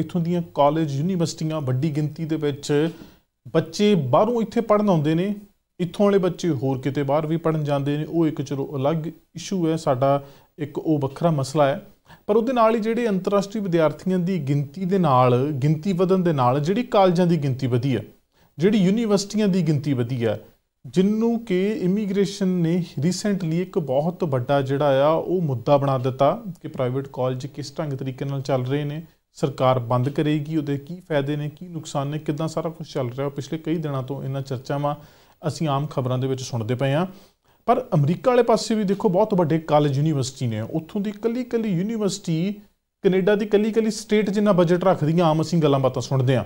ਇਥੋਂ ਦੀਆਂ ਕਾਲਜ ਯੂਨੀਵਰਸਿਟੀਆਂ ਵੱਡੀ ਗਿਣਤੀ ਦੇ ਵਿੱਚ ਬੱਚੇ ਬਾਹਰੋਂ ਇੱਥੇ ਪੜਨ ਆਉਂਦੇ ਨੇ ਇੱਥੋਂ ਵਾਲੇ ਬੱਚੇ ਹੋਰ ਕਿਤੇ ਬਾਹਰ ਵੀ ਪੜਨ ਜਾਂਦੇ ਨੇ ਉਹ ਇੱਕ ਚਲੋ ਅਲੱਗ ਇਸ਼ੂ ਹੈ ਸਾਡਾ ਇੱਕ ਉਹ ਵੱਖਰਾ ਮਸਲਾ ਹੈ ਪਰ ਉਹਦੇ ਨਾਲ ਹੀ ਜਿਹੜੇ ਅੰਤਰਰਾਸ਼ਟਰੀ ਵਿਦਿਆਰਥੀਆਂ ਦੀ ਗਿਣਤੀ ਦੇ ਨਾਲ ਗਿਣਤੀ ਵਧਣ ਦੇ ਨਾਲ ਜਿਹੜੀ ਕਾਲਜਾਂ ਦੀ ਗਿਣਤੀ ਵਧੀ ਹੈ ਜਿਹੜੀ ਯੂਨੀਵਰਸਿਟੀਆਂ ਦੀ ਗਿਣਤੀ ਵਧੀ ਹੈ ਜਿੰਨੂੰ ਕਿ ਇਮੀਗ੍ਰੇਸ਼ਨ ਨੇ ਰੀਸੈਂਟਲੀ ਇੱਕ ਬਹੁਤ ਵੱਡਾ ਜਿਹੜਾ ਆ ਉਹ ਮੁੱਦਾ ਬਣਾ ਦਿੱਤਾ ਕਿ ਪ੍ਰਾਈਵੇਟ ਕਾਲਜ ਕਿਸ ਢੰਗ ਤਰੀਕੇ ਨਾਲ ਚੱਲ ਰਹੇ ਨੇ ਸਰਕਾਰ ਬੰਦ ਕਰੇਗੀ ਉਹਦੇ ਕੀ ਫਾਇਦੇ ਨੇ ਕੀ ਨੁਕਸਾਨ ਨੇ ਕਿਦਾਂ ਸਾਰਾ ਕੁਝ ਚੱਲ ਰਿਹਾ ਪਿਛਲੇ ਕਈ ਦਿਨਾਂ ਤੋਂ ਇਹਨਾਂ ਚਰਚਾਵਾਂ ਅਸੀਂ ਆਮ ਖਬਰਾਂ ਦੇ ਵਿੱਚ ਸੁਣਦੇ ਪਏ ਆ ਪਰ ਅਮਰੀਕਾ ਵਾਲੇ ਪਾਸੇ ਵੀ ਦੇਖੋ ਬਹੁਤ ਵੱਡੇ ਕਾਲਜ ਯੂਨੀਵਰਸਿਟੀ ਨੇ ਉੱਥੋਂ ਦੀ ਕੱਲੀ ਕੱਲੀ ਯੂਨੀਵਰਸਿਟੀ ਕੈਨੇਡਾ ਦੀ ਕੱਲੀ ਕੱਲੀ ਸਟੇਟ ਜਿੰਨਾ ਬਜਟ ਰੱਖਦੀ ਆ ਆਮ ਅਸੀਂ ਗੱਲਾਂ ਬਾਤਾਂ ਸੁਣਦੇ ਆ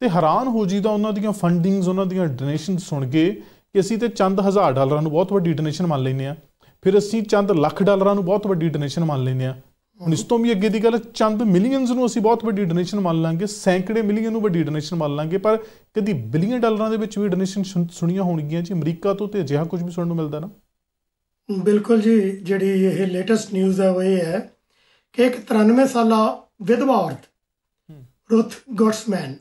ਤੇ ਹੈਰਾਨ ਹੋ ਜੀਦਾ ਉਹਨਾਂ ਦੀਆਂ ਫੰਡਿੰਗਸ ਉਹਨਾਂ ਦੀਆਂ ਡੋਨੇਸ਼ਨ ਸੁਣ ਕੇ ਕਿ ਅਸੀਂ ਤੇ ਚੰਦ ਹਜ਼ਾਰ ਡਾਲਰਾਂ ਨੂੰ ਬਹੁਤ ਵੱਡੀ ਡੋਨੇਸ਼ਨ ਮੰਨ ਲੈਨੇ ਆ ਫਿਰ ਅਸੀਂ ਚੰਦ ਲੱਖ ਡਾਲਰਾਂ ਨੂੰ ਬਹੁਤ ਵੱਡੀ ਡੋਨੇਸ਼ਨ ਮੰਨ ਲੈਨੇ ਆ ਹੁਣ ਇਸ ਤੋਂ ਵੀ ਅੱਗੇ ਦੀ ਗੱਲ ਚੰਦ ਮਿਲੀਅਨਸ ਨੂੰ ਅਸੀਂ ਬਹੁਤ ਵੱਡੀ ਡੋਨੇਸ਼ਨ ਮੰਨ ਲਾਂਗੇ ਸੈਂਕੜੇ ਮਿਲੀਅਨ ਨੂੰ ਵੱਡੀ ਡੋਨੇਸ਼ਨ ਮੰਨ ਲਾਂਗੇ ਪਰ ਕਦੀ ਬਿਲੀਅਨ ਡਾਲਰਾਂ ਦੇ ਵਿੱਚ ਵੀ ਡੋਨੇਸ਼ਨ ਸੁਣੀਆਂ ਹੋਣਗੀਆਂ ਜੀ ਅਮਰੀਕਾ ਤੋਂ ਤੇ ਅਜਿਹਾ ਕੁਝ ਵੀ ਸੁਣਨ ਨੂੰ ਮਿਲਦਾ ਨਾ ਬਿਲਕੁਲ ਜੀ ਜਿਹੜੀ ਇਹ ਲੇਟੈਸਟ ਨਿਊਜ਼ ਹੈ ਉਹ ਇਹ ਹੈ ਕਿ ਇੱਕ 93 ਸਾਲਾ ਵਿਧਵਾ ਔਰਤ ਰੁਥ ਗੋਟਸਮੈਨ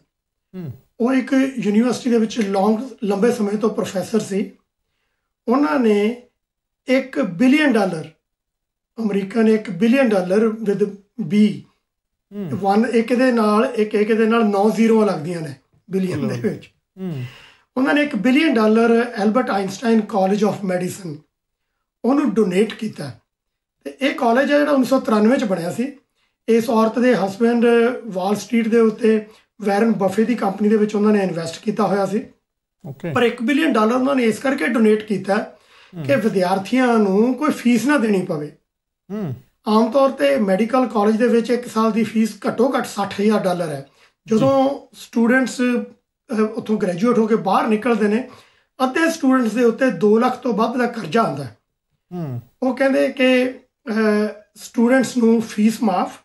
ਉਹ ਇੱਕ ਯੂਨੀਵਰਸਿਟੀ ਦੇ ਵਿੱਚ ਲੌਂਗ ਲੰਬੇ ਸਮੇਂ ਤੋਂ ਪ੍ਰੋਫੈਸਰ ਸੀ ਉਹਨਾਂ ਨੇ 1 ਬਿਲੀਅਨ ਡਾਲਰ ਅਮਰੀਕਾ ਨੇ 1 billion dollar with B one ਇੱਕ ਦੇ ਨਾਲ ਇੱਕ ਇੱਕ ਦੇ ਨਾਲ 9 ਜ਼ੀਰੋ ਲੱਗਦੀਆਂ ਨੇ ਬਿਲੀਅਨ ਦੇ ਵਿੱਚ ਉਹਨਾਂ ਨੇ 1 billion dollar Albert Einstein college of medicine ਉਹਨੂੰ ਡੋਨੇਟ ਕੀਤਾ ਤੇ ਇਹ ਕਾਲਜ ਹੈ ਜਿਹੜਾ 1993 ਚ ਬਣਿਆ ਸੀ ਇਸ ਔਰਤ ਦੇ ਹਸਬੰਡ ਵਾਲ ਸਟਰੀਟ ਦੇ ਉੱਤੇ ਵੈਰਨ ਬਫੇ ਦੀ ਕੰਪਨੀ ਦੇ ਵਿੱਚ ਉਹਨਾਂ ਨੇ ਇਨਵੈਸਟ ਕੀਤਾ ਹੋਇਆ ਸੀ ਓਕੇ ਪਰ 1 ਬਿਲੀਅਨ ਡਾਲਰ ਉਹਨਾਂ ਨੇ ਇਸ ਕਰਕੇ ਡੋਨੇਟ ਕੀਤਾ ਕਿ ਵਿਦਿਆਰਥੀਆਂ ਨੂੰ ਕੋਈ ਫੀਸ ਨਾ ਦੇਣੀ ਪਵੇ ਹੂੰ ਆਮ ਤੌਰ ਤੇ ਮੈਡੀਕਲ ਕਾਲਜ ਦੇ ਵਿੱਚ 1 ਸਾਲ ਦੀ ਫੀਸ ਘੱਟੋ ਘੱਟ 60000 ਡਾਲਰ ਹੈ ਜਦੋਂ ਸਟੂਡੈਂਟਸ ਉੱਥੋਂ ਗ੍ਰੈਜੂਏਟ ਹੋ ਕੇ ਬਾਹਰ ਨਿਕਲਦੇ ਨੇ ਅੱਧੇ ਸਟੂਡੈਂਟਸ ਦੇ ਉੱਤੇ 2 ਲੱਖ ਤੋਂ ਵੱਧ ਦਾ ਕਰਜ਼ਾ ਆਉਂਦਾ ਹੈ ਹੂੰ ਉਹ ਕਹਿੰਦੇ ਕਿ ਸਟੂਡੈਂਟਸ ਨੂੰ ਫੀਸ ਮਾਫ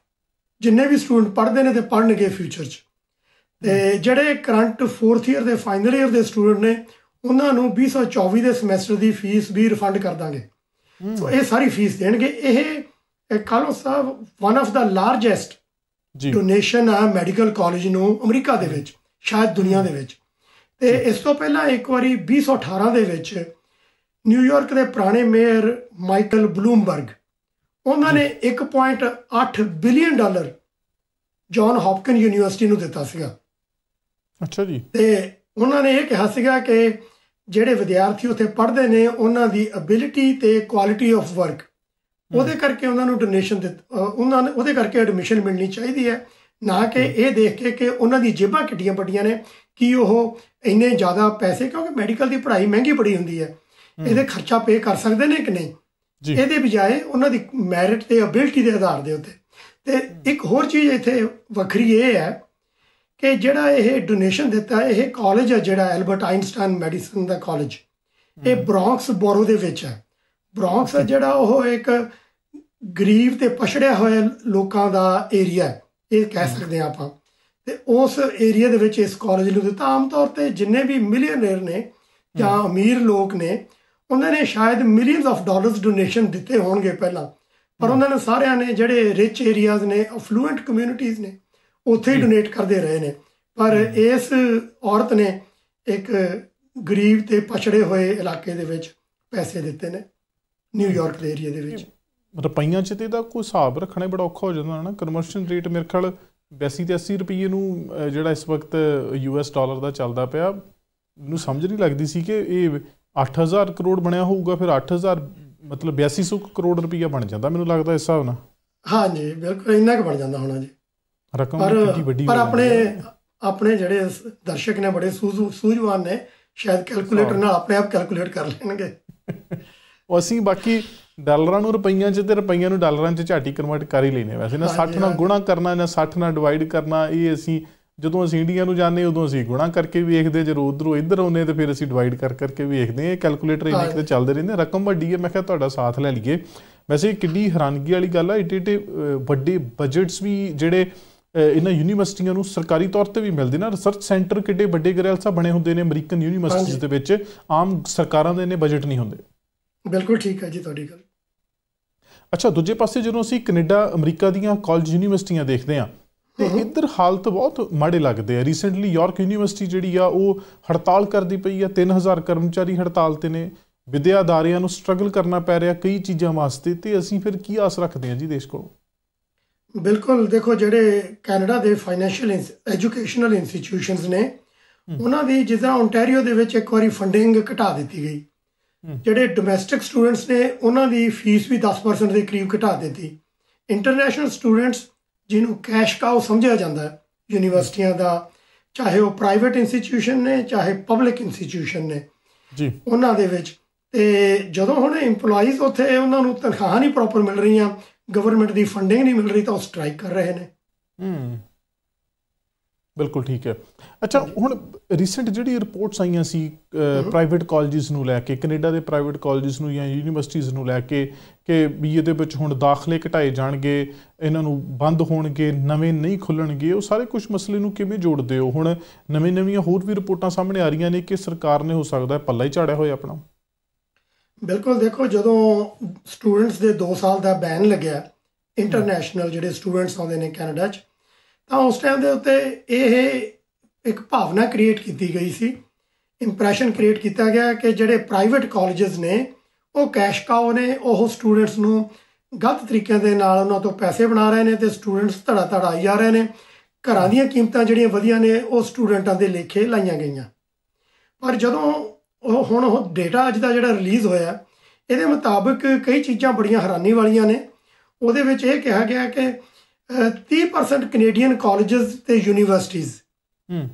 ਜਿੰਨੇ ਵੀ ਸਟੂਡੈਂਟ ਪੜ੍ਹਦੇ ਨੇ ਤੇ ਪੜਨਗੇ ਫਿਊਚਰ 'ਚ ਤੇ ਜਿਹੜੇ ਕਰੰਟ 4th ਇਅਰ ਦੇ ਫਾਈਨਲ ਇਅਰ ਦੇ ਸਟੂਡੈਂਟ ਨੇ ਉਹਨਾਂ ਨੂੰ 2024 ਦੇ ਸਮੈਸਟਰ ਦੀ ਫੀਸ ਵੀ ਰਿਫੰਡ ਕਰ ਦਾਂਗੇ ਸੋ ਇਹ ਸਾਰੀ ਫੀਸ ਦੇਣਗੇ ਇਹ ਕਾਲੋ ਸਾਹਿਬ one of the largest donation ਆ ਮੈਡੀਕਲ ਕਾਲਜ ਨੂੰ ਅਮਰੀਕਾ ਦੇ ਵਿੱਚ ਸ਼ਾਇਦ ਦੁਨੀਆ ਦੇ ਵਿੱਚ ਤੇ ਇਸ ਤੋਂ ਪਹਿਲਾਂ ਇੱਕ ਵਾਰੀ 2018 ਦੇ ਵਿੱਚ ਨਿਊਯਾਰਕ ਦੇ ਪੁਰਾਣੇ ਮੇਅਰ ਮਾਈਕਲ ਬਲੂਮਬਰਗ ਉਹਨਾਂ ਨੇ 1.8 billion dollar John Hopkins university ਨੂੰ ਦਿੱਤਾ ਸੀਗਾ ਅੱਛਾ ਜੀ ਤੇ ਉਹਨਾਂ ਨੇ ਇਹ ਕਿਹਾ ਸੀਗਾ ਕਿ ਜਿਹੜੇ ਵਿਦਿਆਰਥੀ ਉੱਥੇ ਪੜ੍ਹਦੇ ਨੇ ਉਹਨਾਂ ਦੀ ਅਬਿਲਿਟੀ ਤੇ ਕੁਆਲਿਟੀ ਆਫ ਵਰਕ ਉਹਦੇ ਕਰਕੇ ਉਹਨਾਂ ਨੂੰ ਡੋਨੇਸ਼ਨ ਉਹਨਾਂ ਨੇ ਉਹਦੇ ਕਰਕੇ ਐਡਮਿਸ਼ਨ ਮਿਲਣੀ ਚਾਹੀਦੀ ਹੈ ਨਾ ਕਿ ਇਹ ਦੇਖ ਕੇ ਕਿ ਉਹਨਾਂ ਦੀ ਜੇਬਾਂ ਕਿੱਡੀਆਂ ਵੱਡੀਆਂ ਨੇ ਕਿ ਉਹ ਇੰਨੇ ਜ਼ਿਆਦਾ ਪੈਸੇ ਕਿਉਂਕਿ ਮੈਡੀਕਲ ਦੀ ਪੜ੍ਹਾਈ ਮਹਿੰਗੀ ਪੜੀ ਹੁੰਦੀ ਹੈ ਇਹਦੇ ਖਰਚਾ ਪੇ ਕਰ ਸਕਦੇ ਨੇ ਕਿ ਨਹੀਂ ਇਹਦੇ ਬਜਾਏ ਉਹਨਾਂ ਦੀ ਮੈਰਿਟ ਤੇ ਅਬਿਲਿਟੀ ਦੇ ਆਧਾਰ ਦੇ ਉੱਤੇ ਤੇ ਇੱਕ ਹੋਰ ਚੀਜ਼ ਇੱਥੇ ਵੱਖਰੀ ਇਹ ਹੈ ਕਿ ਜਿਹੜਾ ਇਹ ਡੋਨੇਸ਼ਨ ਦਿੱਤਾ ਇਹ ਕਾਲਜ ਹੈ ਜਿਹੜਾ ਐਲਬਰਟ ਆਇਨਸਟਾਈਨ ਮੈਡੀਸਨ ਦਾ ਕਾਲਜ ਇਹ ਬ੍ਰੌਂਕਸ ਬੋਰੋ ਦੇ ਵਿੱਚ ਹੈ ਬ੍ਰੌਂਕਸ ਜਿਹੜਾ ਉਹ ਇੱਕ ਗਰੀਬ ਤੇ ਪਛੜਿਆ ਹੋਇਆ ਲੋਕਾਂ ਦਾ ਏਰੀਆ ਹੈ ਇਹ ਕਹਿ ਸਕਦੇ ਆ ਆਪਾਂ ਤੇ ਉਸ ਏਰੀਆ ਦੇ ਵਿੱਚ ਇਸ ਕਾਲਜ ਨੂੰ ਦਿੱਤਾ ਆਮ ਤੌਰ ਤੇ ਜਿੰਨੇ ਵੀ ਮਿਲੀਅਨਰ ਨੇ ਜਾਂ ਅਮੀਰ ਲੋਕ ਨੇ ਉਹਨਾਂ ਨੇ ਸ਼ਾਇਦ ਮਿਲੀਅਨਸ ਆਫ ਡਾਲਰਸ ਡੋਨੇਸ਼ਨ ਦਿੱਤੇ ਹੋਣਗੇ ਪਹਿਲਾਂ ਪਰ ਉਹਨਾਂ ਨੇ ਸਾਰਿਆਂ ਨੇ ਜਿਹੜੇ ਰਿਚ ਏਰੀਆਜ਼ ਨੇ ਅਫਲੂਐਂਟ ਕਮਿਊਨਿਟੀਆਂ ਨੇ ਉੱਥੇ ਹੀ ਡੋਨੇਟ ਕਰਦੇ ਰਹੇ ਨੇ ਪਰ ਇਸ ਔਰਤ ਨੇ ਇੱਕ ਗਰੀਬ ਤੇ ਪਛੜੇ ਹੋਏ ਇਲਾਕੇ ਦੇ ਵਿੱਚ ਪੈਸੇ ਦਿੱਤੇ ਨੇ ਨਿਊਯਾਰਕ ਦੇ ਏਰੀਆ ਦੇ ਵਿੱਚ ਪਈਆਂ ਚ ਤੇ ਦਾ ਕੋਈ ਹਿਸਾਬ ਰੱਖਣਾ ਬੜਾ ਔਖਾ ਹੋ ਜਾਂਦਾ ਹੈ ਨਾ ਕਨਵਰਸ਼ਨ ਰੇਟ ਮੇਰੇ ਖਿਆਲ 82 ਤੇ 80 ਰੁਪਏ ਨੂੰ ਜਿਹੜਾ ਇਸ ਵਕਤ ਯੂਐਸ ਡਾਲਰ ਦਾ ਚੱਲਦਾ ਪਿਆ ਮੈਨੂੰ ਸਮਝ ਨਹੀਂ ਲੱਗਦੀ ਸੀ ਕਿ ਇਹ 8000 ਕਰੋੜ ਬਣਿਆ ਹੋਊਗਾ ਫਿਰ 8000 ਮਤਲਬ 8200 ਕਰੋੜ ਰੁਪਈਆ ਬਣ ਜਾਂਦਾ ਮੈਨੂੰ ਲੱਗਦਾ ਇਸ ਹਿਸਾਬ ਨਾਲ ਹਾਂਜੀ ਬਿਲਕੁਲ ਇੰਨਾ ਕੁ ਬਣ ਜਾਂਦਾ ਹੋਣਾ ਜੀ ਰਕਮ ਕਿੰਨੀ ਵੱਡੀ ਪਰ ਆਪਣੇ ਆਪਣੇ ਜਿਹੜੇ ਦਰਸ਼ਕ ਨੇ ਬੜੇ ਸੂਝਵਾਨ ਨੇ ਸ਼ਾਇਦ ਕੈਲਕੂਲੇਟਰ ਨਾਲ ਆਪਣੇ ਆਪ ਕੈਲਕੂਲੇਟ ਕਰ ਲੈਣਗੇ ਅਸੀਂ ਬਾਕੀ ਡਾਲਰਾਂ ਨੂੰ ਰੁਪਈਆਂ 'ਚ ਤੇ ਰੁਪਈਆਂ ਨੂੰ ਡਾਲਰਾਂ 'ਚ ਝਾਟੀ ਕਨਵਰਟ ਕਰ ਹੀ ਲੈਨੇ ਵੈਸੇ ਨਾ 60 ਨਾਲ ਗੁਣਾ ਕਰਨਾ ਜਾਂ 60 ਨਾਲ ਡਿਵਾਈਡ ਕਰਨਾ ਇਹ ਅਸੀਂ ਜਦੋਂ ਅਸੀਂ ਇੰਡੀਆ ਨੂੰ ਜਾਂਦੇ ਉਦੋਂ ਅਸੀਂ ਗੁਣਾ ਕਰਕੇ ਵੀ ਵੇਖਦੇ ਜੇ ਉਧਰੋਂ ਇੱਧਰ ਆਉਨੇ ਤੇ ਫਿਰ ਅਸੀਂ ਡਿਵਾਈਡ ਕਰ ਕਰਕੇ ਵੀ ਵੇਖਦੇ ਹਾਂ ਕੈਲਕੂਲੇਟਰ ਇਹਨਾਂ ਕਿਤੇ ਚੱਲਦੇ ਰਹਿੰਦੇ ਰਕਮ ਵੱਡੀ ਹੈ ਮੈਂ ਕਿਹਾ ਤੁਹਾਡਾ ਸਾਥ ਲੈ ਲਈਏ ਵੈਸੇ ਕਿੱਡੀ ਹੈਰਾਨਗੀ ਵਾਲੀ ਗੱਲ ਹੈ ਇਟ ਵੱਡੇ ਬਜਟਸ ਵੀ ਜਿਹੜੇ ਇਹਨਾਂ ਯੂਨੀਵਰਸਿਟੀਆਂ ਨੂੰ ਸਰਕਾਰੀ ਤੌਰ ਤੇ ਵੀ ਮਿਲਦੇ ਨਾ ਰਿਸਰਚ ਸੈਂਟਰ ਕਿੱਡੇ ਵੱਡੇ ਗਰੇਲ ਬਣੇ ਹੁੰਦੇ ਨੇ ਅਮਰੀਕਨ ਯੂਨੀਵਰਸਿਟੀਆਂ ਦੇ ਵਿੱਚ ਆਮ ਸਰਕਾਰਾਂ ਦੇ ਨੇ ਬਜਟ ਨਹੀਂ ਹੁੰਦੇ ਬਿਲਕੁਲ ਠੀਕ ਹੈ ਜੀ ਤੁਹਾਡੀ ਗੱਲ ਅੱਛਾ ਦੂਜੇ ਪਾਸੇ ਜਦੋਂ ਅਸੀਂ ਕੈਨੇਡਾ ਅਮਰੀਕਾ ਦੀਆਂ ਕਾਲਜ ਯੂਨੀਵਰਸਿਟੀਆਂ ਦੇਖਦੇ ਹਾਂ ਤੇ ਇੱਧਰ ਹਾਲਤ ਬਹੁਤ ਮਾੜੇ ਲੱਗਦੇ ਆ ਰੀਸੈਂਟਲੀ ਯਾਰਕ ਯੂਨੀਵਰਸਿਟੀ ਜਿਹੜੀ ਆ ਉਹ ਹੜਤਾਲ ਕਰਦੀ ਪਈ ਆ 3000 ਕਰਮਚਾਰੀ ਹੜਤਾਲ ਤੇ ਨੇ ਵਿਦਿਆਦਾਰੀਆਂ ਨੂੰ ਸਟਰਗਲ ਕਰਨਾ ਪੈ ਰਿਹਾ ਕਈ ਚੀਜ਼ਾਂ ਵਾਸਤੇ ਤੇ ਅਸੀਂ ਫਿਰ ਕੀ ਆਸ ਰੱਖਦੇ ਆ ਜੀ ਦੇਸ਼ ਕੋਲੋਂ ਬਿਲਕੁਲ ਦੇਖੋ ਜਿਹੜੇ ਕੈਨੇਡਾ ਦੇ ਫਾਈਨੈਂਸ਼ੀਅਲ ਐਜੂਕੇਸ਼ਨਲ ਇੰਸਟੀਟਿਊਸ਼ਨਸ ਨੇ ਉਹਨਾਂ ਦੀ ਜਿੱਦਾਂ ਓਨਟਾਰੀਓ ਦੇ ਵਿੱਚ ਇੱਕ ਵਾਰੀ ਫੰਡਿੰਗ ਘਟਾ ਦਿੱਤੀ ਗਈ ਜਿਹੜੇ ਡੋਮੈਸਟਿਕ ਸਟੂਡੈਂਟਸ ਨੇ ਉਹਨਾਂ ਦੀ ਫੀਸ ਵੀ 10% ਦੇ ਕਰੀਬ ਘਟਾ ਦਿੱਤੀ ਇੰਟਰਨੈਸ਼ਨਲ ਸਟੂਡੈਂਟਸ ਜਿਹਨੂੰ ਕੈਸ਼ ਕਾਉ ਸਮਝਿਆ ਜਾਂਦਾ ਹੈ ਯੂਨੀਵਰਸਿਟੀਆਂ ਦਾ ਚਾਹੇ ਉਹ ਪ੍ਰਾਈਵੇਟ ਇੰਸਟੀਟਿਊਸ਼ਨ ਨੇ ਚਾਹੇ ਪਬਲਿਕ ਇੰਸਟੀਟਿਊਸ਼ਨ ਨੇ ਜੀ ਉਹਨਾਂ ਦੇ ਵਿੱਚ ਤੇ ਜਦੋਂ ਹੁਣ EMPLOYEES ਉੱਥੇ ਉਹਨਾਂ ਨੂੰ ਤਨਖਾਹਾਂ ਨਹੀਂ ਪ੍ਰੋਪਰ ਮਿਲ ਰਹੀਆਂ ਗਵਰਨਮੈਂਟ ਦੀ ਫੰਡਿੰਗ ਨਹੀਂ ਮਿਲ ਰਹੀ ਤਾਂ ਉਹ ਸਟ੍ਰਾਈਕ ਕਰ ਰਹੇ ਨੇ ਹੂੰ ਬਿਲਕੁਲ ਠੀਕ ਹੈ ਅੱਛਾ ਹੁਣ ਰੀਸੈਂਟ ਜਿਹੜੀ ਰਿਪੋਰਟਸ ਆਈਆਂ ਸੀ ਪ੍ਰਾਈਵੇਟ ਕਾਲਜਸ ਨੂੰ ਲੈ ਕੇ ਕੈਨੇਡਾ ਦੇ ਪ੍ਰਾਈਵੇਟ ਕਾਲਜਸ ਨੂੰ ਜਾਂ ਯੂਨੀਵਰਸਿਟੀਆਂ ਨੂੰ ਲੈ ਕੇ ਕਿ ਵੀ ਇਹਦੇ ਵਿੱਚ ਹੁਣ ਦਾਖਲੇ ਘਟਾਏ ਜਾਣਗੇ ਇਹਨਾਂ ਨੂੰ ਬੰਦ ਹੋਣਗੇ ਨਵੇਂ ਨਹੀਂ ਖੁੱਲਣਗੇ ਉਹ ਸਾਰੇ ਕੁਝ ਮਸਲੇ ਨੂੰ ਕਿਵੇਂ ਜੋੜਦੇ ਹੋ ਹੁਣ ਨਵੇਂ-ਨਵੀਆਂ ਹੋਰ ਵੀ ਰਿਪੋਰਟਾਂ ਸਾਹਮਣੇ ਆ ਰਹੀਆਂ ਨੇ ਕਿ ਸਰਕਾਰ ਨੇ ਹੋ ਸਕਦਾ ਪੱਲਾ ਹੀ ਝਾੜਿਆ ਹੋਇਆ ਆਪਣਾ ਬਿਲਕੁਲ ਦੇਖੋ ਜਦੋਂ ਸਟੂਡੈਂਟਸ ਦੇ 2 ਸਾਲ ਦਾ ਬੈਨ ਲੱਗਿਆ ਇੰਟਰਨੈਸ਼ਨਲ ਜਿਹੜੇ ਸਟੂਡੈਂਟਸ ਆਉਂਦੇ ਨੇ ਕੈਨੇਡਾ 'ਚ ਤਾਂ ਉਸ ਟਾਈਮ ਦੇ ਉੱਤੇ ਇਹ ਇੱਕ ਭਾਵਨਾ ਕ੍ਰੀਏਟ ਕੀਤੀ ਗਈ ਸੀ ਇੰਪ੍ਰੈਸ਼ਨ ਕ੍ਰੀਏਟ ਕੀਤਾ ਗਿਆ ਕਿ ਜਿਹੜੇ ਪ੍ਰਾਈਵੇਟ ਕਾਲਜਸ ਨੇ ਉਹ ਕੈਸ਼ ਕਾਓ ਨੇ ਉਹ ਸਟੂਡੈਂਟਸ ਨੂੰ ਗਲਤ ਤਰੀਕਿਆਂ ਦੇ ਨਾਲ ਉਹਨਾਂ ਤੋਂ ਪੈਸੇ ਬਣਾ ਰਹੇ ਨੇ ਤੇ ਸਟੂਡੈਂਟਸ ਧੜਾ ਧੜਾ ਆਈ ਜਾ ਰਹੇ ਨੇ ਘਰਾਂ ਦੀਆਂ ਕੀਮਤਾਂ ਜਿਹੜੀਆਂ ਵਧੀਆਂ ਨੇ ਉਹ ਸਟੂਡੈਂਟਾਂ ਦੇ ਲੇਖੇ ਲਾਈਆਂ ਗਈਆਂ ਪਰ ਜਦੋਂ ਉਹ ਹੁਣ ਉਹ ਡੇਟਾ ਅੱਜ ਦਾ ਜਿਹੜਾ ਰਿਲੀਜ਼ ਹੋਇਆ ਇਹਦੇ ਮੁਤਾਬਕ ਕਈ ਚੀਜ਼ਾਂ ਬੜੀਆਂ ਹੈਰਾਨੀ ਵਾਲੀਆਂ ਨੇ ਉਹਦੇ ਵਿੱਚ ਇਹ ਕਿਹਾ ਗਿਆ ਕਿ 30% ਕੈਨੇਡੀਅਨ ਕਾਲਜਸ ਤੇ ਯੂਨੀਵਰਸਿਟੀਆਂ ਹਮ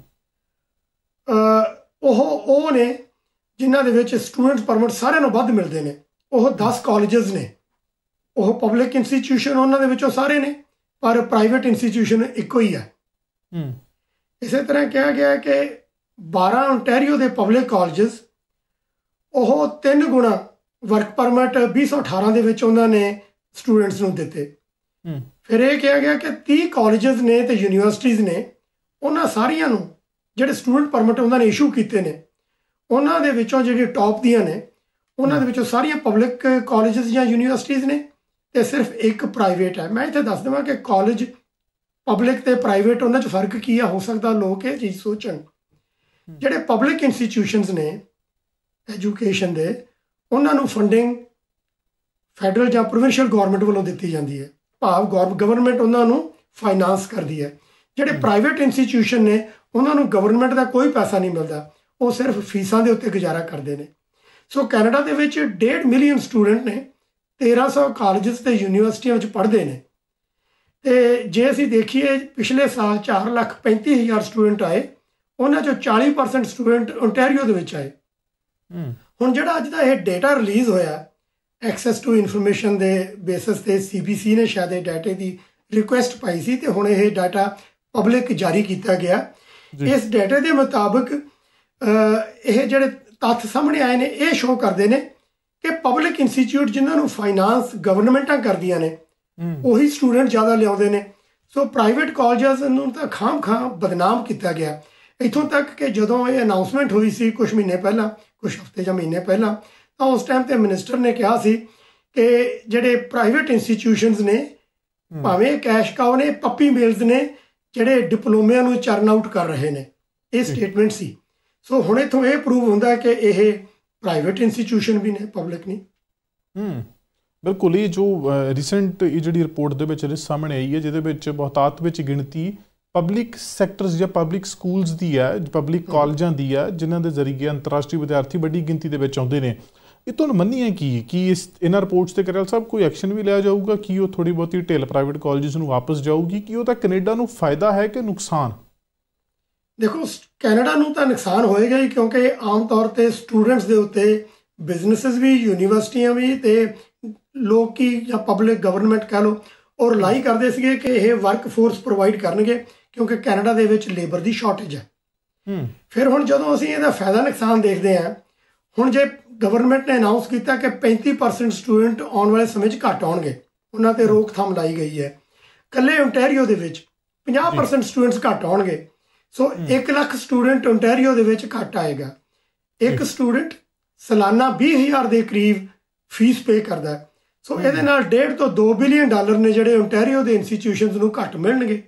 ਉਹ ਉਹ ਨੇ ਜਿਨ੍ਹਾਂ ਦੇ ਵਿੱਚ ਸਟੂਡੈਂਟ ਪਰਮਿਟ ਸਾਰਿਆਂ ਨੂੰ ਵੱਧ ਮਿਲਦੇ ਨੇ ਉਹ 10 ਕਾਲਜਸ ਨੇ ਉਹ ਪਬਲਿਕ ਇੰਸਟੀਚਿਊਸ਼ਨ ਉਹਨਾਂ ਦੇ ਵਿੱਚੋਂ ਸਾਰੇ ਨੇ ਪਰ ਪ੍ਰਾਈਵੇਟ ਇੰਸਟੀਚਿਊਸ਼ਨ ਇੱਕੋ ਹੀ ਹੈ ਇਸੇ ਤਰ੍ਹਾਂ ਕਿਹਾ ਗਿਆ ਕਿ 12 ਓਨਟਾਰੀਓ ਦੇ ਪਬਲਿਕ ਕਾਲਜਸ ਉਹ ਤਿੰਨ ਗੁਣਾ ਵਰਕ ਪਰਮਿਟ 2018 ਦੇ ਵਿੱਚ ਉਹਨਾਂ ਨੇ ਸਟੂਡੈਂਟਸ ਨੂੰ ਦਿੱਤੇ ਫਿਰ ਇਹ ਕਿਹਾ ਗਿਆ ਕਿ 30 ਕਾਲਜਸ ਨੇ ਤੇ ਯੂਨੀਵਰਸਿਟੀਆਂ ਨੇ ਉਹਨਾਂ ਸਾਰੀਆਂ ਨੂੰ ਜਿਹੜੇ ਸਟੂਡੈਂਟ ਪਰਮਿਟ ਉਹਨਾਂ ਨੇ ਇਸ਼ੂ ਕੀਤੇ ਨੇ ਉਹਨਾਂ ਦੇ ਵਿੱਚੋਂ ਜਿਹੜੀ ਟੌਪ ਦੀਆਂ ਨੇ ਉਹਨਾਂ ਦੇ ਵਿੱਚੋਂ ਸਾਰੀਆਂ ਪਬਲਿਕ ਕਾਲਜਸ ਜਾਂ ਯੂਨੀਵਰਸਿਟੀਆਂ ਨੇ ਤੇ ਸਿਰਫ ਇੱਕ ਪ੍ਰਾਈਵੇਟ ਹੈ ਮੈਂ ਇੱਥੇ ਦੱਸ ਦਵਾਂ ਕਿ ਕਾਲਜ ਪਬਲਿਕ ਤੇ ਪ੍ਰਾਈਵੇਟ ਉਹਨਾਂ 'ਚ ਫਰਕ ਕੀ ਆ ਹੋ ਸਕਦਾ ਲੋਕ ਇਹ ਚੀਜ਼ ਸੋਚਣ ਜਿਹੜੇ ਪਬਲਿਕ ਇੰਸਟੀਟਿਊਸ਼ਨਸ ਨੇ ਐਜੂਕੇਸ਼ਨ ਦੇ ਉਹਨਾਂ ਨੂੰ ਫੰਡਿੰਗ ਫੈਡਰਲ ਜਾਂ ਪ੍ਰੋਵਿੰਸ਼ੀਅਲ ਗਵਰਨਮੈਂਟ ਵੱਲੋਂ ਦਿੱਤੀ ਜਾਂਦੀ ਹੈ ਭਾਵ ਗਵਰਨਮੈਂਟ ਉਹਨਾਂ ਨੂੰ ਫਾਈਨਾਂਸ ਕਰਦੀ ਹੈ ਜਿਹੜੇ ਪ੍ਰਾਈਵੇਟ ਇੰਸਟੀਚਿਊਸ਼ਨ ਨੇ ਉਹਨਾਂ ਨੂੰ ਗਵਰਨਮੈਂਟ ਦਾ ਕੋਈ ਪੈਸਾ ਨਹੀਂ ਮਿਲਦਾ ਉਹ ਸਿਰਫ ਫੀਸਾਂ ਦੇ ਉੱਤੇ ਗੁਜ਼ਾਰਾ ਕਰਦੇ ਨੇ ਸੋ ਕੈਨੇਡਾ ਦੇ ਵਿੱਚ 1.5 ਮਿਲੀਅਨ ਸਟੂਡੈਂਟ ਨੇ 1300 ਕਾਲਜਸ ਤੇ ਯੂਨੀਵਰਸਿਟੀਆਂ ਵਿੱਚ ਪੜ੍ਹਦੇ ਨੇ ਤੇ ਜੇ ਅਸੀਂ ਦੇਖੀਏ ਪਿਛਲੇ ਸਾਲ 435000 ਸਟੂਡੈਂਟ ਆਏ ਉਹਨਾਂ ਚੋਂ 40% ਸਟੂਡੈਂਟ ਓਨਟਾਰੀਓ ਦੇ ਵਿੱਚ ਆਏ ਹੁਣ ਜਿਹੜਾ ਅੱਜ ਦਾ ਇਹ ਡਾਟਾ ਰਿਲੀਜ਼ ਹੋਇਆ ਐਕਸੈਸ ਟੂ ਇਨਫੋਰਮੇਸ਼ਨ ਦੇ ਬੇਸਿਸ ਤੇ ਸੀਬੀਸੀ ਨੇ ਸ਼ਾਇਦ ਇਹ ਡਾਟੇ ਦੀ ਰਿਕੁਐਸਟ ਪਾਈ ਸੀ ਤੇ ਹੁਣ ਇਹ ਡਾਟਾ ਪਬਲਿਕ ਜਾਰੀ ਕੀਤਾ ਗਿਆ ਇਸ ਡਾਟੇ ਦੇ ਮੁਤਾਬਕ ਇਹ ਜਿਹੜੇ ਤੱਥ ਸਾਹਮਣੇ ਆਏ ਨੇ ਇਹ ਸ਼ੋਅ ਕਰਦੇ ਨੇ ਕਿ ਪਬਲਿਕ ਇੰਸਟੀਚਿਊਟ ਜਿਨ੍ਹਾਂ ਨੂੰ ਫਾਈਨਾਂਸ ਗਵਰਨਮੈਂਟਾਂ ਕਰਦੀਆਂ ਨੇ ਉਹੀ ਸਟੂਡੈਂਟ ਜ਼ਿਆਦਾ ਲਿਆਉਂਦੇ ਨੇ ਸੋ ਪ੍ਰਾਈਵੇਟ ਕਾਲਜਸ ਨੂੰ ਤਾਂ ਖਾਮ ਖਾਮ ਬਦਨਾਮ ਕੀਤਾ ਗਿਆ ਇਥੋਂ ਤੱਕ ਕਿ ਜਦੋਂ ਇਹ ਅਨਾਉਂਸਮੈਂਟ ਹੋਈ ਸੀ ਕੁਝ ਮਹੀਨੇ ਪਹਿਲਾਂ ਕੁਝ ਹਫ਼ਤੇ ਜਾਂ ਮਹੀਨੇ ਪਹਿਲਾਂ ਤਾਂ ਉਸ ਟਾਈਮ ਤੇ ਮਿਨਿਸਟਰ ਨੇ ਕਿਹਾ ਸੀ ਕਿ ਜਿਹੜੇ ਪ੍ਰਾਈਵੇਟ ਇੰਸਟੀਚਿਊਸ਼ਨਸ ਨੇ ਭਾਵੇਂ ਕੈਸ਼ ਕਾਉ ਨੇ ਪੱਪੀ ਮੇਲਸ ਨੇ ਜਿਹੜੇ ਡਿਪਲੋਮਿਆਂ ਨੂੰ ਚਰਨ ਆਊਟ ਕਰ ਰਹੇ ਨੇ ਇਹ ਸਟੇਟਮੈਂਟ ਸੀ ਸੋ ਹੁਣ ਇਥੋਂ ਇਹ ਪ੍ਰੂਵ ਹੁੰਦਾ ਕਿ ਇਹ ਪ੍ਰਾਈਵੇਟ ਇੰਸਟੀਚਿਊਸ਼ਨ ਵੀ ਨੇ ਪਬਲਿਕ ਨਹੀਂ ਹੂੰ ਬਿਲਕੁਲ ਇਹ ਜੋ ਰੀਸੈਂਟ ਇਹ ਜਿਹੜੀ ਰਿਪੋਰਟ ਦੇ ਵਿੱਚ ਸਾਹਮਣੇ ਆਈ ਹੈ ਜਿਹਦੇ ਵਿੱਚ ਬਹੁਤਾਤ ਵਿੱਚ ਗਿਣਤੀ ਪਬਲਿਕ ਸੈਕਟਰਸ ਜਾਂ ਪਬਲਿਕ ਸਕੂਲਸ ਦੀ ਆ ਪਬਲਿਕ ਕਾਲਜਾਂ ਦੀ ਆ ਜਿਨ੍ਹਾਂ ਦੇ ਜ਼ਰੀਏ ਅੰਤਰਰਾਸ਼ਟਰੀ ਵਿਦਿਆਰਥੀ ਵੱਡੀ ਗਿਣਤੀ ਦੇ ਵਿੱਚ ਆਉਂਦੇ ਨੇ ਇਹ ਤੁਹਾਨੂੰ ਮੰਨੀ ਕੀ ਕਿ ਇਸ ਇਹਨਾਂ ਰਿਪੋਰਟਸ ਤੇ ਕਰਲ ਸਾਹਿਬ ਕੋਈ ਐਕਸ਼ਨ ਵੀ ਲਿਆ ਜਾਊਗਾ ਕਿ ਉਹ ਥੋੜੀ ਬਹੁਤੀ ਢਿੱਲ ਪ੍ਰਾਈਵੇਟ ਕਾਲਜਸ ਨੂੰ ਵਾਪਸ ਜਾਊਗੀ ਕਿ ਉਹ ਤਾਂ ਕੈਨੇਡਾ ਨੂੰ ਫਾਇਦਾ ਹੈ ਕਿ ਨੁਕਸਾਨ ਦੇਖੋ ਕੈਨੇਡਾ ਨੂੰ ਤਾਂ ਨੁਕਸਾਨ ਹੋਏਗਾ ਹੀ ਕਿਉਂਕਿ ਆਮ ਤੌਰ ਤੇ ਸਟੂਡੈਂਟਸ ਦੇ ਉੱਤੇ ਬਿਜ਼ਨੈਸਸ ਵੀ ਯੂਨੀਵਰਸਿਟੀਆਂ ਵੀ ਤੇ ਲੋਕੀ ਜਾਂ ਪਬਲਿਕ ਗਵਰਨਮੈਂਟ ਕਹ ਲੋ ਔਰ ਲਾਈ ਕਰਦੇ ਸੀਗੇ ਕਿ ਇਹ ਵਰਕਫੋਰਸ ਪ੍ਰੋਵਾਈਡ ਕਰਨਗੇ ਕਿਉਂਕਿ ਕੈਨੇਡਾ ਦੇ ਵਿੱਚ ਲੇਬਰ ਦੀ ਸ਼ਾਰਟੇਜ ਹੈ ਹੂੰ ਫਿਰ ਹੁਣ ਜਦੋਂ ਅਸੀਂ ਇਹਦਾ ਫਾਇਦਾ ਨੁਕਸਾਨ ਦੇਖਦੇ ਆ ਹੁਣ ਜੇ ਗਵਰਨਮੈਂਟ ਨੇ ਅਨਾਉਂਸ ਕੀਤਾ ਕਿ 35% ਸਟੂਡੈਂਟ ਆਉਣ ਵਾਲੇ ਸਮੇਂ 'ਚ ਘਟ ਆਉਣਗੇ ਉਹਨਾਂ ਤੇ ਰੋਕ ਥਮ ਲਾਈ ਗਈ ਹੈ ਕੱਲੇ ਓਨਟਾਰੀਓ ਦੇ ਵਿੱਚ 50% ਸਟੂਡੈਂਟਸ ਘਟ ਆਉਣਗੇ ਸੋ 1 ਲੱਖ ਸਟੂਡੈਂਟ ਓਨਟਾਰੀਓ ਦੇ ਵਿੱਚ ਘਟ ਆਏਗਾ ਇੱਕ ਸਟੂਡੈਂਟ ਸਾਲਾਨਾ 20000 ਦੇ ਕਰੀਬ ਫੀਸ ਪੇ ਕਰਦਾ ਸੋ ਇਹਦੇ ਨਾਲ 1.5 ਤੋਂ 2 ਬਿਲੀਅਨ ਡਾਲਰ ਨੇ ਜਿਹੜੇ ਓਨਟਾਰੀਓ ਦੇ ਇੰਸਟੀਚਿਊਸ਼ਨਸ ਨੂੰ ਘਟ ਮਿਲਣਗੇ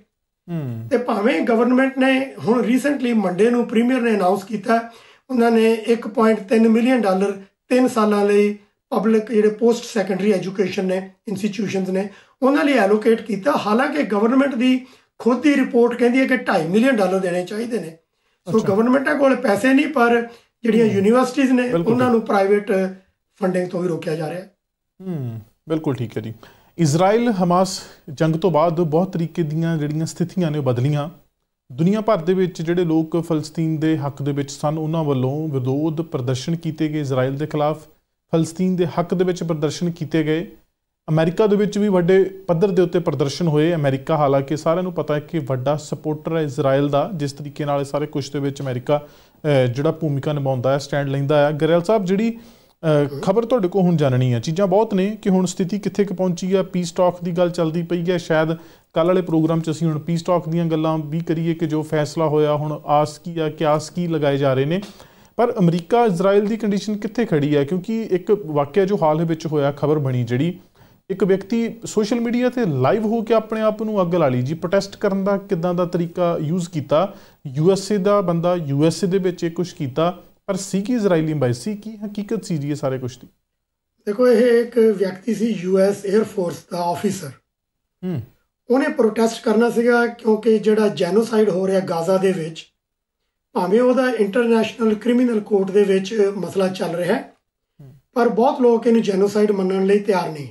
ਤੇ ਭਾਵੇਂ ਗਵਰਨਮੈਂਟ ਨੇ ਹੁਣ ਰੀਸੈਂਟਲੀ ਮੰਡੇ ਨੂੰ ਪ੍ਰੀਮੀਅਰ ਨੇ ਅਨਾਉਂਸ ਕੀਤਾ ਉਹਨਾਂ ਨੇ 1.3 ਮਿਲੀਅਨ ਡਾਲਰ 3 ਸਾਲਾਂ ਲਈ ਪਬਲਿਕ ਜਿਹੜੇ ਪੋਸਟ ਸੈਕੰਡਰੀ ਐਜੂਕੇਸ਼ਨ ਨੇ ਇੰਸਟੀਟਿਊਸ਼ਨਸ ਨੇ ਉਹਨਾਂ ਲਈ ਐਲੋਕੇਟ ਕੀਤਾ ਹਾਲਾਂਕਿ ਗਵਰਨਮੈਂਟ ਦੀ ਖੁਦ ਦੀ ਰਿਪੋਰਟ ਕਹਿੰਦੀ ਹੈ ਕਿ 2.5 ਮਿਲੀਅਨ ਡਾਲਰ ਦੇਣੇ ਚਾਹੀਦੇ ਨੇ ਸੋ ਗਵਰਨਮੈਂਟਾਂ ਕੋਲ ਪੈਸੇ ਨਹੀਂ ਪਰ ਜਿਹੜੀਆਂ ਯੂਨੀਵਰਸਿਟੀਆਂ ਨੇ ਉਹਨਾਂ ਨੂੰ ਪ੍ਰਾਈਵੇਟ ਫੰਡਿੰਗ ਤੋਂ ਵੀ ਰੋਕਿਆ ਜਾ ਰਿਹਾ ਹੈ ਹੂੰ ਬਿਲਕੁਲ ਠੀਕ ਹੈ ਜੀ ਇਜ਼ਰਾਈਲ ਹਮਾਸ ਜੰਗ ਤੋਂ ਬਾਅਦ ਬਹੁਤ ਤਰੀਕੇ ਦੀਆਂ ਜਿਹੜੀਆਂ ਸਥਿਤੀਆਂ ਨੇ ਉਹ ਬਦਲੀਆਂ ਦੁਨੀਆ ਭਰ ਦੇ ਵਿੱਚ ਜਿਹੜੇ ਲੋਕ ਫਲਸਤੀਨ ਦੇ ਹੱਕ ਦੇ ਵਿੱਚ ਸਨ ਉਹਨਾਂ ਵੱਲੋਂ ਵਿਰੋਧ ਪ੍ਰਦਰਸ਼ਨ ਕੀਤੇ ਗਏ ਇਜ਼ਰਾਈਲ ਦੇ ਖਿਲਾਫ ਫਲਸਤੀਨ ਦੇ ਹੱਕ ਦੇ ਵਿੱਚ ਪ੍ਰਦਰਸ਼ਨ ਕੀਤੇ ਗਏ ਅਮਰੀਕਾ ਦੇ ਵਿੱਚ ਵੀ ਵੱਡੇ ਪੱਧਰ ਦੇ ਉੱਤੇ ਪ੍ਰਦਰਸ਼ਨ ਹੋਏ ਅਮਰੀਕਾ ਹਾਲਾਂਕਿ ਸਾਰਿਆਂ ਨੂੰ ਪਤਾ ਹੈ ਕਿ ਵੱਡਾ ਸਪੋਰਟਰ ਹੈ ਇਜ਼ਰਾਈਲ ਦਾ ਜਿਸ ਤਰੀਕੇ ਨਾਲ ਸਾਰੇ ਕੁਝ ਦੇ ਵਿੱਚ ਅਮਰੀਕਾ ਜਿਹੜਾ ਭੂਮਿਕਾ ਨਿਭਾਉਂਦਾ ਹੈ ਸਟੈਂਡ ਲੈਂਦਾ ਹੈ ਗਰੇਲ ਸਾਹਿਬ ਜਿਹੜੀ ਖਬਰ ਤੁਹਾਡੇ ਕੋਲ ਹੁਣ ਜਾਣਨੀ ਆ ਚੀਜ਼ਾਂ ਬਹੁਤ ਨੇ ਕਿ ਹੁਣ ਸਥਿਤੀ ਕਿੱਥੇ ਕ ਪਹੁੰਚੀ ਆ ਪੀ ਸਟਾਕ ਦੀ ਗੱਲ ਚੱਲਦੀ ਪਈ ਹੈ ਸ਼ਾਇਦ ਕੱਲ ਵਾਲੇ ਪ੍ਰੋਗਰਾਮ 'ਚ ਅਸੀਂ ਹੁਣ ਪੀ ਸਟਾਕ ਦੀਆਂ ਗੱਲਾਂ ਵੀ ਕਰੀਏ ਕਿ ਜੋ ਫੈਸਲਾ ਹੋਇਆ ਹੁਣ ਆਸ ਕੀ ਆ ਕਿਆਸ ਕੀ ਲਗਾਏ ਜਾ ਰਹੇ ਨੇ ਪਰ ਅਮਰੀਕਾ ਇਜ਼ਰਾਈਲ ਦੀ ਕੰਡੀਸ਼ਨ ਕਿੱਥੇ ਖੜੀ ਆ ਕਿਉਂਕਿ ਇੱਕ ਵਾਕਿਆ ਜੋ ਹਾਲ ਵਿੱਚ ਹੋਇਆ ਖਬਰ ਬਣੀ ਜਿਹੜੀ ਇੱਕ ਵਿਅਕਤੀ ਸੋਸ਼ਲ ਮੀਡੀਆ ਤੇ ਲਾਈਵ ਹੋ ਕੇ ਆਪਣੇ ਆਪ ਨੂੰ ਅੱਗ ਲਾ ਲਈ ਜੀ ਪ੍ਰੋਟੈਸਟ ਕਰਨ ਦਾ ਕਿਦਾਂ ਦਾ ਤਰੀਕਾ ਯੂਜ਼ ਕੀਤਾ ਯੂਐਸਏ ਦਾ ਬੰਦਾ ਯੂਐਸਏ ਦੇ ਵਿੱਚ ਇਹ ਕੁਝ ਕੀਤਾ ਪਰ ਸੀ ਕੀ ਇਜ਼ਰਾਈਲੀ ਐਮਬੈਸੀ ਕੀ ਹਕੀਕਤ ਸੀ ਜੀ ਇਹ ਸਾਰੇ ਕੁਝ ਦੀ ਦੇਖੋ ਇਹ ਇੱਕ ਵਿਅਕਤੀ ਸੀ ਯੂਐਸ 에ਅਰ ਫੋਰਸ ਦਾ ਆਫੀਸਰ ਹੂੰ ਉਹਨੇ ਪ੍ਰੋਟੈਸਟ ਕਰਨਾ ਸੀਗਾ ਕਿਉਂਕਿ ਜਿਹੜਾ ਜੈਨੋਸਾਈਡ ਹੋ ਰਿਹਾ ਗਾਜ਼ਾ ਦੇ ਵਿੱਚ ਭਾਵੇਂ ਉਹਦਾ ਇੰਟਰਨੈਸ਼ਨਲ ਕ੍ਰਿਮੀਨਲ ਕੋਰਟ ਦੇ ਵਿੱਚ ਮਸਲਾ ਚੱਲ ਰਿਹਾ ਹੈ ਪਰ ਬਹੁਤ ਲੋਕ ਇਹਨੂੰ ਜੈਨੋਸਾਈਡ ਮੰਨਣ ਲਈ ਤਿਆਰ ਨਹੀਂ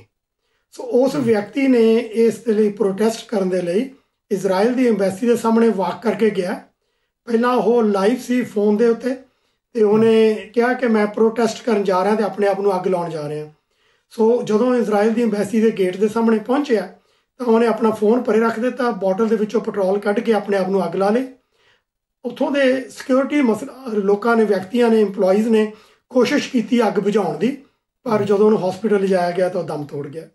ਸੋ ਉਸ ਵਿਅਕਤੀ ਨੇ ਇਸ ਦੇ ਲਈ ਪ੍ਰੋਟੈਸਟ ਕਰਨ ਦੇ ਲਈ ਇਜ਼ਰਾਈਲ ਦੀ ਐਮਬੈਸੀ ਦੇ ਸਾਹਮਣੇ ਵਾਕ ਕਰਕੇ ਗਿਆ ਪਹਿਲਾਂ ਉਹ ਲਾਈਵ ਸੀ ਫੋਨ ਦੇ ਉੱਤੇ ਤੇ ਉਹਨੇ ਕਿਹਾ ਕਿ ਮੈਂ ਪ੍ਰੋਟੈਸਟ ਕਰਨ ਜਾ ਰਿਹਾ ਤੇ ਆਪਣੇ ਆਪ ਨੂੰ ਅੱਗ ਲਾਉਣ ਜਾ ਰਿਹਾ ਸੋ ਜਦੋਂ ਇਜ਼ਰਾਈਲ ਦੀ ਐਮਬੈਸੀ ਦੇ ਗੇਟ ਦੇ ਸਾਹਮਣੇ ਪਹੁੰਚਿਆ ਤਾਂ ਉਹਨੇ ਆਪਣਾ ਫੋਨ ਪਰੇ ਰੱਖ ਦਿੱਤਾ ਬੋਟਲ ਦੇ ਵਿੱਚੋਂ ਪੈਟਰੋਲ ਕੱਢ ਕੇ ਆਪਣੇ ਆਪ ਨੂੰ ਅੱਗ ਲਾ ਲਈ ਉੱਥੋਂ ਦੇ ਸਿਕਿਉਰਿਟੀ ਲੋਕਾਂ ਨੇ ਵਿਅਕਤੀਆਂ ਨੇ EMPLOYEES ਨੇ ਕੋਸ਼ਿਸ਼ ਕੀਤੀ ਅੱਗ ਬੁਝਾਉਣ ਦੀ ਪਰ ਜਦੋਂ ਉਹਨੂੰ ਹਸਪੀਟਲ ਲਿਜਾਇਆ ਗਿਆ ਤਾਂ ਦਮ ਤੋੜ ਗਿਆ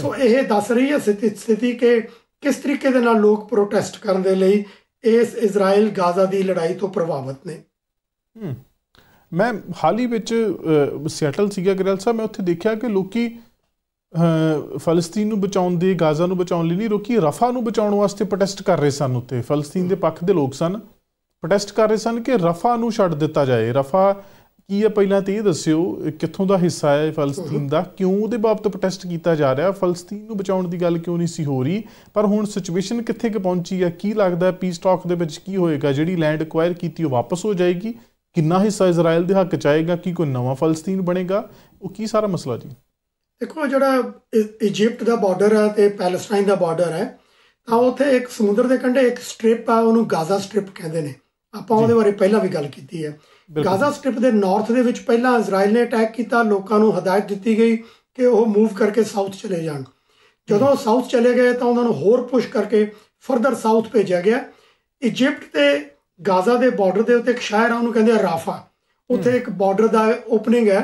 ਸੋ ਇਹ ਦੱਸ ਰਹੀ ਹੈ ਸਥਿਤੀ ਕਿ ਕਿਸ ਤਰੀਕੇ ਦੇ ਨਾਲ ਲੋਕ ਪ੍ਰੋਟੈਸਟ ਕਰਨ ਦੇ ਲਈ ਇਸ ਇਜ਼ਰਾਈਲ ਗਾਜ਼ਾ ਦੀ ਲੜਾਈ ਤੋਂ ਪ੍ਰਭਾਵਿਤ ਨੇ ਮੈਂ ਹਾਲੀ ਵਿੱਚ ਸਿਆਟਲ ਸੀਗਾ ਗ੍ਰੈਲ ਸਾਹਿਬ ਮੈਂ ਉੱਥੇ ਦੇਖਿਆ ਕਿ ਲੋਕੀ ਫਲਸਤੀਨ ਨੂੰ ਬਚਾਉਣ ਦੇ ਗਾਜ਼ਾ ਨੂੰ ਬਚਾਉਣ ਲਈ ਨਹੀਂ ਰੋਕੀ ਰਫਾ ਨੂੰ ਬਚਾਉਣ ਵਾਸਤੇ ਪ੍ਰੋਟੈਸਟ ਕਰ ਰਹੇ ਸਨ ਉੱਤੇ ਫਲਸਤੀਨ ਦੇ ਪੱਖ ਦੇ ਲੋਕ ਸਨ ਪ੍ਰੋਟੈਸਟ ਕਰ ਰਹੇ ਸਨ ਕਿ ਰਫਾ ਨੂੰ ਛੱਡ ਦਿੱਤਾ ਜਾਏ ਰਫਾ ਕੀ ਹੈ ਪਹਿਲਾਂ ਤੇ ਇਹ ਦੱਸਿਓ ਕਿੱਥੋਂ ਦਾ ਹਿੱਸਾ ਹੈ ਫਲਸਤੀਨ ਦਾ ਕਿਉਂ ਉਹਦੇ ਬਾਬਤ ਪ੍ਰੋਟੈਸਟ ਕੀਤਾ ਜਾ ਰਿਹਾ ਫਲਸਤੀਨ ਨੂੰ ਬਚਾਉਣ ਦੀ ਗੱਲ ਕਿਉਂ ਨਹੀਂ ਸੀ ਹੋ ਰਹੀ ਪਰ ਹੁਣ ਸਿਚੁਏਸ਼ਨ ਕਿੱਥੇ ਕਿ ਪਹੁੰਚੀ ਹੈ ਕੀ ਲੱਗਦਾ ਪੀਸ ਟਾਕ ਦੇ ਵਿੱਚ ਕੀ ਹੋਏਗਾ ਜਿਹੜੀ ਲੈਂਡ ਐਕਵਾਇਰ ਕੀਤੀ ਉਹ ਵਾਪਸ ਹੋ ਜਾਏਗੀ ਕਿੰਨਾ ਹਿੱਸਾ ਇਜ਼ਰਾਈਲ ਦੇ ਹੱਕ ਆਏਗਾ ਕਿ ਕੋਈ ਨਵਾਂ ਫਲਸਤੀਨ ਬਣੇਗਾ ਉਹ ਕੀ ਸਾਰਾ ਮਸਲਾ ਜੀ ਦੇਖੋ ਜਿਹੜਾ ਇਜੀਪਟ ਦਾ ਬਾਰਡਰ ਹੈ ਤੇ ਪੈਲਸਟਾਈਨ ਦਾ ਬਾਰਡਰ ਹੈ ਤਾਂ ਉੱਥੇ ਇੱਕ ਸਮੁੰਦਰ ਦੇ ਕੰਢੇ ਇੱਕ ਸਟ੍ਰਿਪ ਆ ਉਹਨੂੰ ਗਾਜ਼ਾ ਸਟ੍ਰਿਪ ਕਹਿੰਦੇ ਨੇ ਆਪਾਂ ਉਹਦੇ ਬਾਰੇ ਪਹਿਲਾਂ ਵੀ ਗੱਲ ਕੀਤੀ ਹੈ ਗਾਜ਼ਾ ਸਟ੍ਰਿਪ ਦੇ ਨਾਰਥ ਦੇ ਵਿੱਚ ਪਹਿਲਾਂ ਇਜ਼ਰਾਈਲ ਨੇ ਅਟੈਕ ਕੀਤਾ ਲੋਕਾਂ ਨੂੰ ਹਦਾਇਤ ਦਿੱਤੀ ਗਈ ਕਿ ਉਹ ਮੂਵ ਕਰਕੇ ਸਾਊਥ ਚਲੇ ਜਾਣ ਜਦੋਂ ਸਾਊਥ ਚਲੇ ਗਏ ਤਾਂ ਉਹਨਾਂ ਨੂੰ ਹੋਰ ਪੁਸ਼ ਕਰਕੇ ਫਰਦਰ ਸਾਊਥ ਭੇਜਿਆ ਗਿਆ ਇਜੀਪਟ ਤੇ ਗਾਜ਼ਾ ਦੇ ਬਾਰਡਰ ਦੇ ਉੱਤੇ ਇੱਕ ਸ਼ਹਿਰ ਆ ਉਹਨੂੰ ਕਹਿੰਦੇ ਆ ਰਾਫਾ ਉੱਥੇ ਇੱਕ ਬਾਰਡਰ ਦਾ ਓਪਨਿੰਗ ਹੈ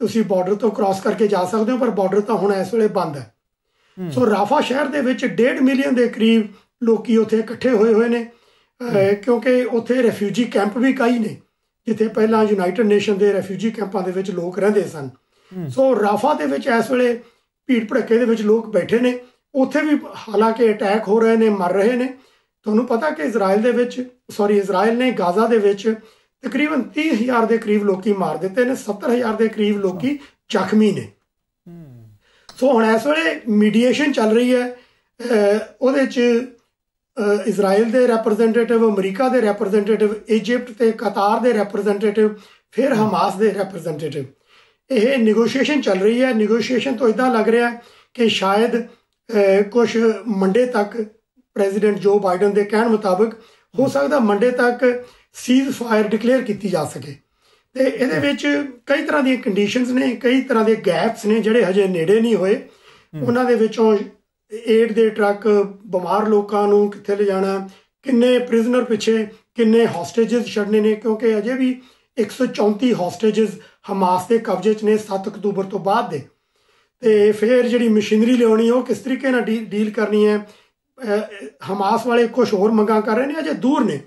ਤੁਸੀਂ ਬਾਰਡਰ ਤੋਂ ਕ੍ਰਾਸ ਕਰਕੇ ਜਾ ਸਕਦੇ ਹੋ ਪਰ ਬਾਰਡਰ ਤਾਂ ਹੁਣ ਇਸ ਵੇਲੇ ਬੰਦ ਹੈ ਸੋ ਰਾਫਾ ਸ਼ਹਿਰ ਦੇ ਵਿੱਚ 1.5 ਮਿਲੀਅਨ ਦੇ ਕਰੀਬ ਲੋਕੀ ਉੱਥੇ ਇਕੱਠੇ ਹੋਏ ਹੋਏ ਨੇ ਕਿਉਂਕਿ ਉੱਥੇ ਰੈਫਿਊਜੀ ਕੈਂਪ ਵੀ ਕਈ ਨੇ ਜਿੱਥੇ ਪਹਿਲਾਂ ਯੂਨਾਈਟਿਡ ਨੇਸ਼ਨ ਦੇ ਰੈਫਿਊਜੀ ਕੈਂਪਾਂ ਦੇ ਵਿੱਚ ਲੋਕ ਰਹਿੰਦੇ ਸਨ ਸੋ ਰਾਫਾ ਦੇ ਵਿੱਚ ਇਸ ਵੇਲੇ ਭੀੜ ਭੜੱਕੇ ਦੇ ਵਿੱਚ ਲੋਕ ਬੈਠੇ ਨੇ ਉੱਥੇ ਵੀ ਹਾਲਾਂਕਿ ਅਟੈਕ ਹੋ ਰਹੇ ਨੇ ਮਰ ਰਹੇ ਨੇ ਤੁਹਾਨੂੰ ਪਤਾ ਕਿ ਇਜ਼ਰਾਈਲ ਦੇ ਵਿੱਚ ਸੌਰੀ ਇਜ਼ਰਾਈਲ ਨੇ ਗਾਜ਼ਾ ਦੇ ਵਿੱਚ ਤਕਰੀਬਨ 30000 ਦੇ ਕਰੀਬ ਲੋਕੀ ਮਾਰ ਦਿੱਤੇ ਨੇ 70000 ਦੇ ਕਰੀਬ ਲੋਕੀ ਜ਼ਖਮੀ ਨੇ ਸੋ ਹੁਣ ਇਸ ਵੇਲੇ ਮੀਡੀਏਸ਼ਨ ਚੱਲ ਰਹੀ ਹੈ ਉਹਦੇ 'ਚ ਇਜ਼ਰਾਈਲ ਦੇ ਰਿਪਰੈਜ਼ੈਂਟੇਟਿਵ ਅਮਰੀਕਾ ਦੇ ਰਿਪਰੈਜ਼ੈਂਟੇਟਿਵ ਇਜੀਪਟ ਤੇ ਕਤਾਰ ਦੇ ਰਿਪਰੈਜ਼ੈਂਟੇਟਿਵ ਫਿਰ ਹਮਾਸ ਦੇ ਰਿਪਰੈਜ਼ੈਂਟੇਟਿਵ ਇਹ ਨੈਗੋਸ਼ੀਏਸ਼ਨ ਚੱਲ ਰਹੀ ਹੈ ਨੈਗੋਸ਼ੀਏਸ਼ਨ ਤੋਂ ਇਦਾਂ ਲੱਗ ਰਿਹਾ ਕਿ ਸ਼ਾਇਦ ਕੁਝ ਮੰਡੇ ਤੱਕ ਪ੍ਰੈਜ਼ੀਡੈਂਟ ਜੋ ਬਾਈਡਨ ਦੇ ਕਹਿਣ ਮੁਤਾਬਕ ਹੋ ਸਕਦਾ ਮੰਡੇ ਤੱਕ ਸੀਜ਼ ਫਾਇਰ ਡਿਕਲੇਅਰ ਕੀਤੀ ਜਾ ਸਕੇ ਤੇ ਇਹਦੇ ਵਿੱਚ ਕਈ ਤਰ੍ਹਾਂ ਦੀਆਂ ਕੰਡੀਸ਼ਨਸ ਨੇ ਕਈ ਤਰ੍ਹਾਂ ਦੇ ਗੈਪਸ ਨੇ ਜਿਹੜੇ ਹਜੇ ਨੇੜੇ ਨਹੀਂ ਹੋਏ ਉਹਨਾਂ ਦੇ ਵਿੱਚੋਂ ਏਡ ਦੇ ਟਰੱਕ ਬਿਮਾਰ ਲੋਕਾਂ ਨੂੰ ਕਿੱਥੇ ਲਿਜਾਣਾ ਕਿੰਨੇ ਪ੍ਰਿਜ਼ਨਰ ਪਿੱਛੇ ਕਿੰਨੇ ਹੌਸਟੇਜਸ ਛੱਡਨੇ ਨੇ ਕਿਉਂਕਿ ਅਜੇ ਵੀ 134 ਹੌਸਟੇਜਸ ਹਮਾਸ ਦੇ ਕਬਜ਼ੇ 'ਚ ਨੇ 7 ਅਕਤੂਬਰ ਤੋਂ ਬਾਅਦ ਦੇ ਤੇ ਫਿਰ ਜਿਹੜੀ ਮਸ਼ੀਨਰੀ ਲਿਆਉਣੀ ਉਹ ਕਿਸ ਤਰੀਕੇ ਨਾਲ ਡੀਲ ਕਰਨੀ ਹੈ ਹਮਾਸ ਵਾਲੇ ਕੁਝ ਹੋਰ ਮੰਗਾਂ ਕਰ ਰਹੇ ਨੇ ਅਜੇ ਦੂਰ ਨੇ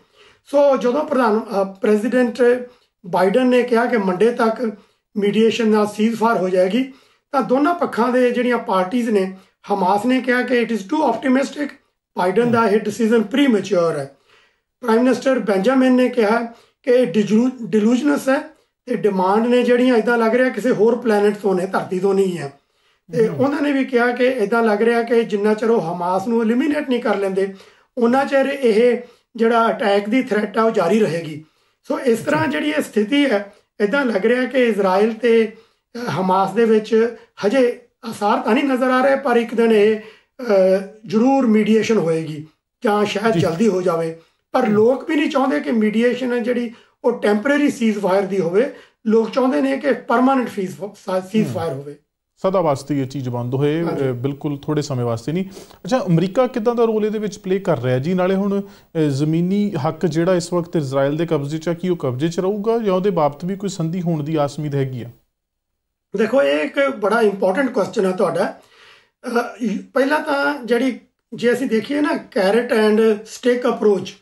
ਸੋ ਜਦੋਂ ਪ੍ਰਧਾਨ ਪ੍ਰੈਜ਼ੀਡੈਂਟ ਬਾਈਡਨ ਨੇ ਕਿਹਾ ਕਿ ਮੰਡੇ ਤੱਕ ਮੀਡੀਏਸ਼ਨ ਨਾਲ ਸੀਜ਼ਫਾਇਰ ਹੋ ਜਾਏਗੀ ਤਾਂ ਦੋਨਾਂ ਪੱਖਾਂ ਦੇ ਜਿਹੜੀਆਂ ਪਾਰਟੀਆਂ ਨੇ ਹਮਾਸ ਨੇ ਕਿਹਾ ਕਿ it is too optimistic Biden ਦਾ ਇਹ ਡਿਸੀਜਨ ਪ੍ਰੀਮੈਚੁਰ ਹੈ ਪ੍ਰਾਈਮ ਮਿਨਿਸਟਰ ਬੈਂਜਾਮਿਨ ਨੇ ਕਿਹਾ ਕਿ ਇਹ ਡਿਲੂਜਨਸ ਹੈ ਤੇ ਡਿਮਾਂਡ ਨੇ ਜਿਹੜੀਆਂ ਇਦਾਂ ਲੱਗ ਰਿਹਾ ਕਿਸੇ ਹੋਰ ਪਲੈਨਟ ਤੋਂ ਨੇ ਧਰਤੀ ਤੋਂ ਨਹੀਂ ਹੈ ਤੇ ਉਹਨਾਂ ਨੇ ਵੀ ਕਿਹਾ ਕਿ ਇਦਾਂ ਲੱਗ ਰਿਹਾ ਕਿ ਜਿੰਨਾ ਚਿਰ ਉਹ ਹਮਾਸ ਨੂੰ ਐਲੀਮੀਨੇਟ ਨਹੀਂ ਕਰ ਲੈਂਦੇ ਉਹਨਾਂ ਚਿਰ ਇਹ ਜਿਹੜਾ ਅਟੈਕ ਦੀ ਥ੍ਰੈਟ ਆ ਉਹ ਜਾਰੀ ਰਹੇਗੀ ਸੋ ਇਸ ਤਰ੍ਹਾਂ ਜਿਹੜੀ ਇਹ ਸਥਿਤੀ ਹੈ ਇਦਾਂ ਲੱਗ ਰਿਹਾ ਕਿ ਇਜ਼ਰਾਈਲ ਤੇ ਹਮਾਸ ਦੇ ਵਿੱਚ ਹਜੇ ਅਸਾਰ ਤਾਂ ਨਹੀਂ ਨਜ਼ਰ ਆ ਰਹੇ ਪਰ ਇੱਕ ਦਿਨ ਇਹ ਜ਼ਰੂਰ ਮੀਡੀਏਸ਼ਨ ਹੋਏਗੀ ਜਾਂ ਸ਼ਾਇਦ ਜਲਦੀ ਹੋ ਜਾਵੇ ਪਰ ਲੋਕ ਵੀ ਨਹੀਂ ਚਾਹੁੰਦੇ ਕਿ ਮੀਡੀਏਸ਼ਨ ਹੈ ਜਿਹੜੀ ਉਹ ਟੈਂਪਰੇਰੀ ਸੀਜ਼ਫਾਇਰ ਦੀ ਹੋਵੇ ਲੋਕ ਚਾਹੁੰਦੇ ਨੇ ਕਿ ਪਰਮਾਨੈਂਟ ਸੀਜ਼ਫਾਇਰ ਹੋਵੇ ਸਦਾ ਵਾਸਤੇ ਇਹ ਚੀਜ਼ ਬੰਦ ਹੋਏ ਬਿਲਕੁਲ ਥੋੜੇ ਸਮੇਂ ਵਾਸਤੇ ਨਹੀਂ ਅੱਛਾ ਅਮਰੀਕਾ ਕਿਦਾਂ ਦਾ ਰੋਲ ਇਹਦੇ ਵਿੱਚ ਪਲੇ ਕਰ ਰਿਹਾ ਜੀ ਨਾਲੇ ਹੁਣ ਜ਼ਮੀਨੀ ਹੱਕ ਜਿਹੜਾ ਇਸ ਵਕਤ ਇਜ਼ਰਾਈਲ ਦੇ ਕਬਜ਼ੇ 'ਚ ਆ ਕੀ ਉਹ ਕਬਜ਼ੇ 'ਚ ਰਹੂਗਾ ਜਾਂ ਉਹਦੇ ਬਾਬਤ ਵੀ ਕੋਈ ਸੰਧੀ ਹੋਣ ਦੀ ਆਸ ਉਮੀਦ ਹੈਗੀ ਆ ਦੇਖੋ ਇਹ ਇੱਕ ਬੜਾ ਇੰਪੋਰਟੈਂਟ ਕੁਐਸਚਨ ਆ ਤੁਹਾਡਾ ਪਹਿਲਾਂ ਤਾਂ ਜਿਹੜੀ ਜੇ ਅਸੀਂ ਦੇਖੀਏ ਨਾ ਕੈਰਟ ਐਂਡ ਸਟਿਕ ਅਪਰੋਚ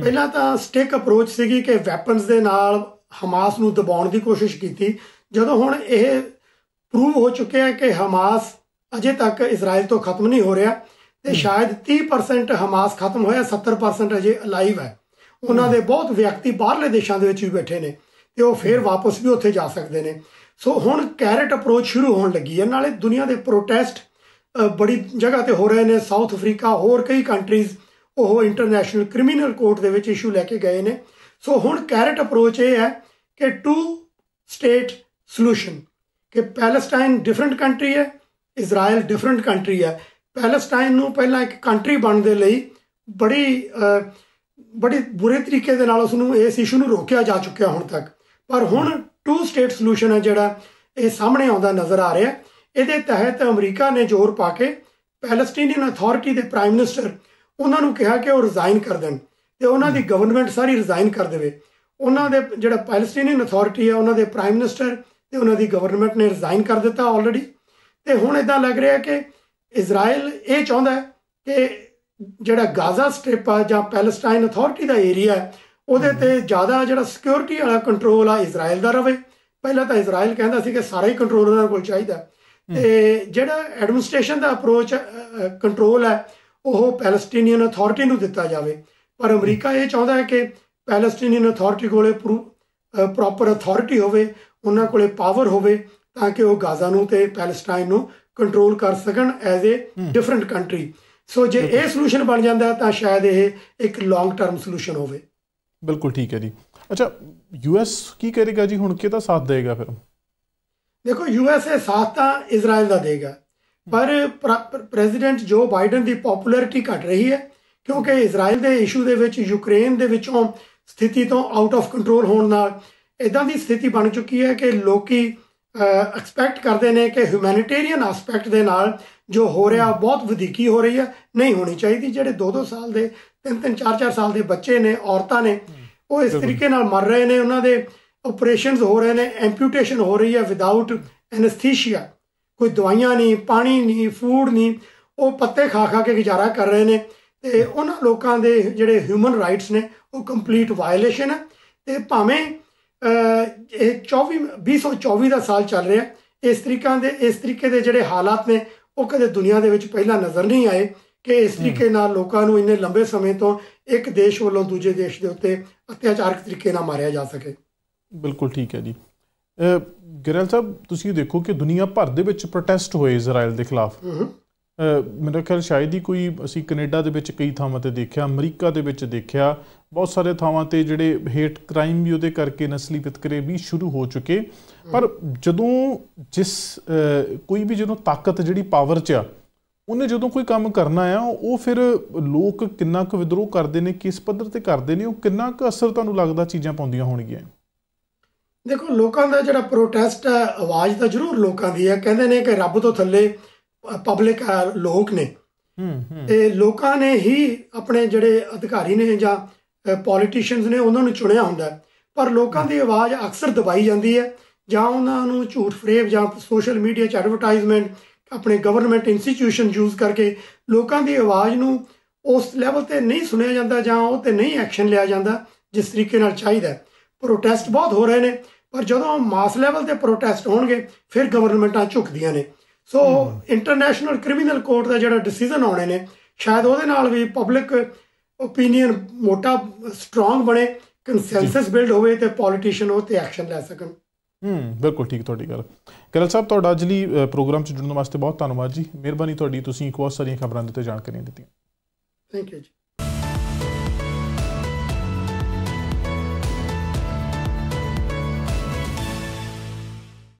ਪਹਿਲਾਂ ਤਾਂ ਸਟਿਕ ਅਪਰੋਚ ਸੀਗੀ ਕਿ ਵੈਪਨਸ ਦੇ ਨਾਲ ਹਮਾਸ ਨੂੰ ਦਬਾਉਣ ਦੀ ਕੋਸ਼ਿਸ਼ ਕੀਤੀ ਜਦੋਂ ਹੁਣ ਇਹ ਪ੍ਰੂਵ ਹੋ ਚੁੱਕਿਆ ਹੈ ਕਿ ਹਮਾਸ ਅਜੇ ਤੱਕ ਇਜ਼ਰਾਈਲ ਤੋਂ ਖਤਮ ਨਹੀਂ ਹੋ ਰਿਹਾ ਤੇ ਸ਼ਾਇਦ 30% ਹਮਾਸ ਖਤਮ ਹੋਇਆ 70% ਅਜੇ ਅਲਾਈਵ ਹੈ ਉਹਨਾਂ ਦੇ ਬਹੁਤ ਵਿਅਕਤੀ ਬਾਹਰਲੇ ਦੇਸ਼ਾਂ ਦੇ ਵਿੱਚ ਵੀ ਬੈਠੇ ਨੇ ਤੇ ਉਹ ਫੇਰ ਵਾਪਸ ਵੀ ਉੱਥੇ ਜਾ ਸਕਦੇ ਨੇ ਸੋ ਹੁਣ ਕੈਰਟ ਅਪਰੋਚ ਸ਼ੁਰੂ ਹੋਣ ਲੱਗੀ ਹੈ ਨਾਲੇ ਦੁਨੀਆ ਦੇ ਪ੍ਰੋਟੈਸਟ ਬੜੀ ਜਗ੍ਹਾ ਤੇ ਹੋ ਰਹੇ ਨੇ ਸਾਊਥ ਅਫਰੀਕਾ ਹੋਰ ਕਈ ਕੰਟਰੀਜ਼ ਉਹ ਇੰਟਰਨੈਸ਼ਨਲ ਕ੍ਰਿਮੀਨਲ ਕੋਰਟ ਦੇ ਵਿੱਚ ਇਸ਼ੂ ਲੈ ਕੇ ਗਏ ਨੇ ਸੋ ਹੁਣ ਕੈਰਟ ਅਪਰੋਚ ਇਹ ਹੈ ਕਿ ਟੂ ਸਟੇਟ ਸੋਲੂਸ਼ਨ ਕਿ ਪੈਲਸਟਾਈਨ ਡਿਫਰੈਂਟ ਕੰਟਰੀ ਹੈ ਇਜ਼ਰਾਈਲ ਡਿਫਰੈਂਟ ਕੰਟਰੀ ਹੈ ਪੈਲਸਟਾਈਨ ਨੂੰ ਪਹਿਲਾਂ ਇੱਕ ਕੰਟਰੀ ਬਣਨ ਦੇ ਲਈ ਬੜੀ ਬੜੀ ਬੁਰੇ ਤਰੀਕੇ ਦੇ ਨਾਲ ਉਸ ਨੂੰ ਇਸ ਇਸ਼ੂ ਨੂੰ ਰੋਕਿਆ ਜਾ ਚੁੱਕਿਆ ਹੁਣ ਤੱਕ ਪਰ ਹੁਣ ਟੂ ਸਟੇਟ ਸੋਲੂਸ਼ਨ ਹੈ ਜਿਹੜਾ ਇਹ ਸਾਹਮਣੇ ਆਉਂਦਾ ਨਜ਼ਰ ਆ ਰਿਹਾ ਇਹਦੇ ਤਹਿਤ ਅਮਰੀਕਾ ਨੇ ਜ਼ੋਰ ਪਾ ਕੇ ਪੈਲਸਟੀਨੀਅਨ ਅਥਾਰਟੀ ਦੇ ਪ੍ਰਾਈਮ ਮਿਨਿਸਟਰ ਉਹਨਾਂ ਨੂੰ ਕਿਹਾ ਕਿ ਉਹ ਰਿਜ਼ਾਈਨ ਕਰ ਦੇਣ ਤੇ ਉਹਨਾਂ ਦੀ ਗਵਰਨਮੈਂਟ ਸਾਰੀ ਰਿਜ਼ਾਈਨ ਕਰ ਦੇਵੇ ਉਹਨਾਂ ਦੇ ਜਿਹੜਾ ਪੈਲਸਟੀਨੀਅਨ ਅਥਾਰਟੀ ਹੈ ਉਹਨਾਂ ਦੇ ਪ੍ਰਾਈਮ ਮਿਨਿਸਟਰ ਤੇ ਉਹਨਾਂ ਦੀ ਗਵਰਨਮੈਂਟ ਨੇ ਰਿਜ਼ਾਈਨ ਕਰ ਦਿੱਤਾ ਆਲਰੇਡੀ ਤੇ ਹੁਣ ਇਦਾਂ ਲੱਗ ਰਿਹਾ ਕਿ ਇਜ਼ਰਾਈਲ ਇਹ ਚਾਹੁੰਦਾ ਹੈ ਕਿ ਜਿਹੜਾ ਗਾਜ਼ਾ ਸਟ੍ਰਿਪ ਆ ਜਾਂ ਪੈਲਸਟਾਈਨ ਅਥਾਰਟੀ ਦਾ ਏਰੀਆ ਹੈ ਉਹਦੇ ਤੇ ਜ਼ਿਆਦਾ ਜਿਹੜਾ ਸਿਕਿਉਰਿਟੀ ਵਾਲਾ ਕੰਟਰੋਲ ਆ ਇਜ਼ਰਾਈਲ ਦਾ ਰਵੇ ਪਹਿਲਾਂ ਤਾਂ ਇਜ਼ਰਾਈਲ ਕਹਿੰਦਾ ਸੀ ਕਿ ਸਾਰਾ ਹੀ ਕੰਟਰੋਲ ਉਹਨਾਂ ਕੋਲ ਚਾਹੀਦਾ ਤੇ ਜਿਹੜਾ ਐਡਮਿਨਿਸਟ੍ਰੇਸ਼ਨ ਦਾ ਅਪਰੋਚ ਕੰਟਰੋਲ ਹੈ ਉਹ ਪੈਲਸਟੀਨੀਅਨ ਅਥਾਰਟੀ ਨੂੰ ਦਿੱਤਾ ਜਾਵੇ ਪਰ ਅਮਰੀਕਾ ਇਹ ਚਾਹੁੰਦਾ ਹੈ ਕਿ ਪੈਲਸਟੀਨੀਅਨ ਅਥਾਰਟੀ ਕੋਲੇ ਪ੍ਰੋਪਰ ਅਥਾਰਟੀ ਹੋਵੇ ਉਹਨਾਂ ਕੋਲੇ ਪਾਵਰ ਹੋਵੇ ਤਾਂ ਕਿ ਉਹ ਗਾਜ਼ਾ ਨੂੰ ਤੇ ਪੈਲਸਟਾਈਨ ਨੂੰ ਕੰਟਰੋਲ ਕਰ ਸਕਣ as a different country so ਜੇ ਇਹ ਸੋਲੂਸ਼ਨ ਬਣ ਜਾਂਦਾ ਤਾਂ ਸ਼ਾਇਦ ਇਹ ਇੱਕ ਲੌਂਗ ਟਰਮ ਸੋਲੂਸ਼ਨ ਹੋਵੇ ਬਿਲਕੁਲ ਠੀਕ ਹੈ ਜੀ ਅੱਛਾ ਯੂਐਸ ਕੀ ਕਰੇਗਾ ਜੀ ਹੁਣ ਕਿਹਦਾ ਸਾਥ ਦੇਗਾ ਫਿਰ ਦੇਖੋ ਯੂਐਸ ਇਹ ਸਾਥ ਤਾਂ ਇਜ਼ਰਾਈਲ ਦਾ ਦੇਗਾ ਪਰ ਪ੍ਰੈਜ਼ੀਡੈਂਟ ਜੋ ਬਾਈਡਨ ਦੀ ਪਪੂਲੈਰਿਟੀ ਘਟ ਰਹੀ ਹੈ ਕਿਉਂਕਿ ਇਜ਼ਰਾਈਲ ਦੇ ਇਸ਼ੂ ਦੇ ਵਿੱਚ ਯੂਕਰੇਨ ਦੇ ਵਿੱਚੋਂ ਸਥਿਤੀ ਤੋਂ ਆਊਟ ਆਫ ਕੰਟਰੋਲ ਹੋਣ ਨਾਲ ਇਦਾਂ ਦੀ ਸਥਿਤੀ ਬਣ ਚੁੱਕੀ ਹੈ ਕਿ ਲੋਕੀ ਐਕਸਪੈਕਟ ਕਰਦੇ ਨੇ ਕਿ ਹਿਊਮੈਨਿਟੇਰੀਅਨ ਐਸਪੈਕਟ ਦੇ ਨਾਲ ਜੋ ਹੋ ਰਿਹਾ ਬਹੁਤ ਵਧੀਕੀ ਹੋ ਰਹੀ ਹੈ ਨਹੀਂ ਹੋਣੀ ਚਾਹੀਦੀ ਜਿਹੜੇ 2-2 ਸਾਲ ਦੇ 3-3 4-4 ਸਾਲ ਦੇ ਬੱਚੇ ਨੇ ਔਰਤਾਂ ਨੇ ਉਹ ਇਸ ਤਰੀਕੇ ਨਾਲ ਮਰ ਰਹੇ ਨੇ ਉਹਨਾਂ ਦੇ ਆਪਰੇਸ਼ਨਸ ਹੋ ਰਹੇ ਨੇ ਐਂਪਿਊਟੇਸ਼ਨ ਹੋ ਰਹੀ ਹੈ ਵਿਦਆਊਟ ਐਨਸਥੀਸ਼ੀਆ ਕੋਈ ਦਵਾਈਆਂ ਨਹੀਂ ਪਾਣੀ ਨਹੀਂ ਫੂਡ ਨਹੀਂ ਉਹ ਪੱਤੇ ਖਾ ਖਾ ਕੇ ਗੁਜ਼ਾਰਾ ਕਰ ਰਹੇ ਨੇ ਤੇ ਉਹਨਾਂ ਲੋਕਾਂ ਦੇ ਜਿਹੜੇ ਹਿਊਮਨ ਰਾਈਟਸ ਨੇ ਉਹ ਕੰਪਲੀਟ ਵਾਇਲੇਸ਼ਨ ਹੈ ਤੇ ਭਾਵੇਂ ਇਹ 24 2024 ਦਾ ਸਾਲ ਚੱਲ ਰਿਹਾ ਇਸ ਤਰੀਕਾਂ ਦੇ ਇਸ ਤਰੀਕੇ ਦੇ ਜਿਹੜੇ ਹਾਲਾਤ ਨੇ ਉਹ ਕਦੇ ਦੁਨੀਆ ਦੇ ਵਿੱਚ ਪਹਿਲਾਂ ਨਜ਼ਰ ਨਹੀਂ ਆਏ ਕਿ ਇਸ ਤਰੀਕੇ ਨਾਲ ਲੋਕਾਂ ਨੂੰ ਇੰਨੇ ਲੰਬੇ ਸਮੇਂ ਤੋਂ ਇੱਕ ਦੇਸ਼ ਵੱਲੋਂ ਦੂਜੇ ਦੇਸ਼ ਦੇ ਉੱਤੇ ਅਤਿਆਚਾਰਕ ਤਰੀਕੇ ਨਾਲ ਮਾਰਿਆ ਜਾ ਸਕੇ ਬਿਲਕੁਲ ਠੀਕ ਹੈ ਜੀ ਗਰਲ ਸਾਹਿਬ ਤੁਸੀਂ ਦੇਖੋ ਕਿ ਦੁਨੀਆ ਭਰ ਦੇ ਵਿੱਚ ਪ੍ਰੋਟੈਸਟ ਹੋਏ ਇਜ਼ਰਾਈਲ ਦੇ ਖਿਲਾਫ ਮੇਰੇ ਖਿਆਲ ਸ਼ਾਇਦ ਹੀ ਕੋਈ ਅਸੀਂ ਕੈਨੇਡਾ ਦੇ ਵਿੱਚ ਕਈ ਥਾਵਾਂ ਤੇ ਦੇਖਿਆ ਅਮਰੀਕਾ ਦੇ ਵਿੱਚ ਦੇਖਿਆ ਬਹੁਤ ਸਾਰੇ ਥਾਵਾਂ ਤੇ ਜਿਹੜੇ ਹੇਟ ਕ੍ਰਾਈਮ ਵੀ ਉਹਦੇ ਕਰਕੇ ਨਸਲੀ ਵਿਤਕਰੇ ਵੀ ਸ਼ੁਰੂ ਹੋ ਚੁੱਕੇ ਪਰ ਜਦੋਂ ਜਿਸ ਕੋਈ ਵੀ ਜਦੋਂ ਤਾਕਤ ਜਿਹੜੀ ਪਾਵਰ 'ਚ ਆ ਉਹਨੇ ਜਦੋਂ ਕੋਈ ਕੰਮ ਕਰਨਾ ਆ ਉਹ ਫਿਰ ਲੋਕ ਕਿੰਨਾ ਕੁ ਵਿਦਰੋਹ ਕਰਦੇ ਨੇ ਕਿਸ ਪੱਧਰ ਤੇ ਕਰਦੇ ਨੇ ਉਹ ਕਿੰਨਾ ਕੁ ਅਸਰ ਤੁਹਾਨੂੰ ਲੱਗਦਾ ਚੀਜ਼ਾਂ ਪਾਉਂਦੀਆਂ ਹੋਣਗੀਆਂ ਦੇਖੋ ਲੋਕਾਂ ਦਾ ਜਿਹੜਾ ਪ੍ਰੋਟੈਸਟ ਆ ਆਵਾਜ਼ ਤਾਂ ਜ਼ਰੂਰ ਲੋਕਾਂ ਦੀ ਆ ਕਹਿੰਦੇ ਨੇ ਕਿ ਰੱਬ ਤੋਂ ਥੱਲੇ ਪਬਲਿਕ ਲੋਕ ਨੇ ਇਹ ਲੋਕਾਂ ਨੇ ਹੀ ਆਪਣੇ ਜਿਹੜੇ ਅਧਿਕਾਰੀ ਨੇ ਜਾਂ ਪੋਲੀਟੀਸ਼ੀਅਨਸ ਨੇ ਉਹਨਾਂ ਨੂੰ ਚੁਣਿਆ ਹੁੰਦਾ ਪਰ ਲੋਕਾਂ ਦੀ ਆਵਾਜ਼ ਅਕਸਰ ਦਬਾਈ ਜਾਂਦੀ ਹੈ ਜਾਂ ਉਹਨਾਂ ਨੂੰ ਝੂਠ ਫਰੇਬ ਜਾਂ ਸੋਸ਼ਲ ਮੀਡੀਆ ਚ ਐਡਵਰਟਾਈਜ਼ਮੈਂਟ ਆਪਣੇ ਗਵਰਨਮੈਂਟ ਇੰਸਟੀਟਿਊਸ਼ਨ ਯੂਜ਼ ਕਰਕੇ ਲੋਕਾਂ ਦੀ ਆਵਾਜ਼ ਨੂੰ ਉਸ ਲੈਵਲ ਤੇ ਨਹੀਂ ਸੁਣਿਆ ਜਾਂਦਾ ਜਾਂ ਉਹ ਤੇ ਨਹੀਂ ਐਕਸ਼ਨ ਲਿਆ ਜਾਂਦਾ ਜਿਸ ਤਰੀਕੇ ਨਾਲ ਚਾਹੀਦਾ ਪ੍ਰੋਟੈਸਟ ਬਹੁਤ ਹੋ ਰਹੇ ਨੇ ਪਰ ਜਦੋਂ ਮਾਸ ਲੈਵਲ ਤੇ ਪ੍ਰੋਟੈਸਟ ਹੋਣਗੇ ਫਿਰ ਗਵਰਨਮੈਂਟਾਂ ਝੁਕਦੀਆਂ ਨੇ ਸੋ ਇੰਟਰਨੈਸ਼ਨਲ ਕ੍ਰਿਮੀਨਲ ਕੋਰਟ ਦਾ ਜਿਹੜਾ ਡਿਸੀਜਨ ਆਉਣੇ ਨੇ ਸ਼ਾਇਦ ਉਹਦੇ ਨਾਲ ਵੀ ਪਬਲਿਕ ਓਪੀਨੀਅਨ ਮੋਟਾ ਸਟਰੋਂਗ ਬਣੇ ਕੰਸੈਂਸਸ ਬਿਲਡ ਹੋਵੇ ਤੇ ਪੋਲੀਟੀਸ਼ੀਅਨ ਉਹ ਤੇ ਐਕਸ਼ਨ ਲੈ ਸਕਣ ਹੂੰ ਬਿਲਕੁਲ ਠੀਕ ਤੁਹਾਡੀ ਗੱਲ ਕਰਨ ਸਾਹਿਬ ਤੁਹਾਡਾ ਅੱਜ ਲਈ ਪ੍ਰੋਗਰਾਮ 'ਚ ਜੁੜਨ ਵਾਸਤੇ ਬਹੁਤ ਧੰਨਵਾਦ ਜੀ ਮਿਹਰਬਾਨੀ ਤੁਹਾਡੀ ਤੁਸੀਂ ਬਹੁਤ ਸਾਰੀਆਂ ਖਬਰਾਂ ਦਿੱਤੇ ਜਾਣਕਾਰੀ ਦਿੱਤੀ ਥੈਂਕ ਯੂ ਜੀ